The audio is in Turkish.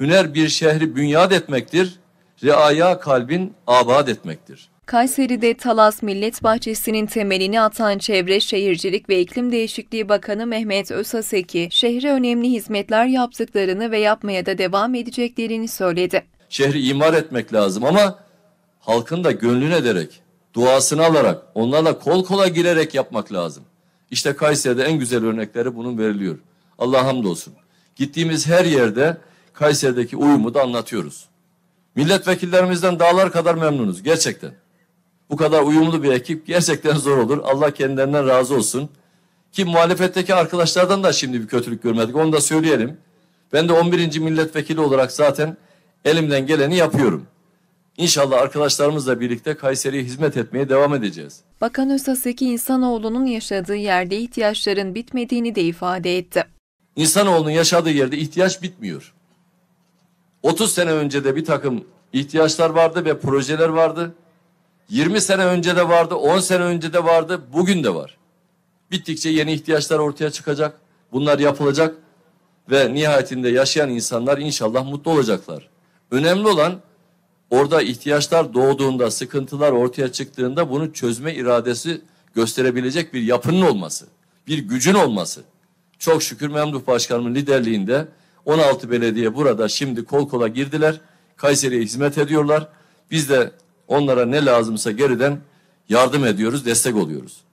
Hüner bir şehri bünyat etmektir, reaya kalbin abad etmektir.'' Kayseri'de Talas Millet Bahçesi'nin temelini atan Çevre Şehircilik ve İklim Değişikliği Bakanı Mehmet Özaseki, şehre önemli hizmetler yaptıklarını ve yapmaya da devam edeceklerini söyledi. Şehri imar etmek lazım ama halkın da gönlünü ederek, duasını alarak, onlarla kol kola girerek yapmak lazım. İşte Kayseri'de en güzel örnekleri bunun veriliyor. Allah hamdolsun. Gittiğimiz her yerde Kayseri'deki uyumu da anlatıyoruz. Milletvekillerimizden dağlar kadar memnunuz gerçekten. Bu kadar uyumlu bir ekip gerçekten zor olur. Allah kendilerinden razı olsun. Ki muhalefetteki arkadaşlardan da şimdi bir kötülük görmedik. Onu da söyleyelim. Ben de 11. milletvekili olarak zaten elimden geleni yapıyorum. İnşallah arkadaşlarımızla birlikte Kayseri'ye hizmet etmeye devam edeceğiz. Bakan Ösaseki insanoğlunun yaşadığı yerde ihtiyaçların bitmediğini de ifade etti. İnsanoğlunun yaşadığı yerde ihtiyaç bitmiyor. 30 sene önce de bir takım ihtiyaçlar vardı ve projeler vardı. 20 sene önce de vardı, 10 sene önce de vardı, bugün de var. Bittikçe yeni ihtiyaçlar ortaya çıkacak. Bunlar yapılacak ve nihayetinde yaşayan insanlar inşallah mutlu olacaklar. Önemli olan orada ihtiyaçlar doğduğunda, sıkıntılar ortaya çıktığında bunu çözme iradesi gösterebilecek bir yapının olması, bir gücün olması. Çok şükür Memduh Başkanımın liderliğinde 16 belediye burada şimdi kol kola girdiler. Kayseri'ye hizmet ediyorlar. Biz de onlara ne lazımsa geriden yardım ediyoruz, destek oluyoruz.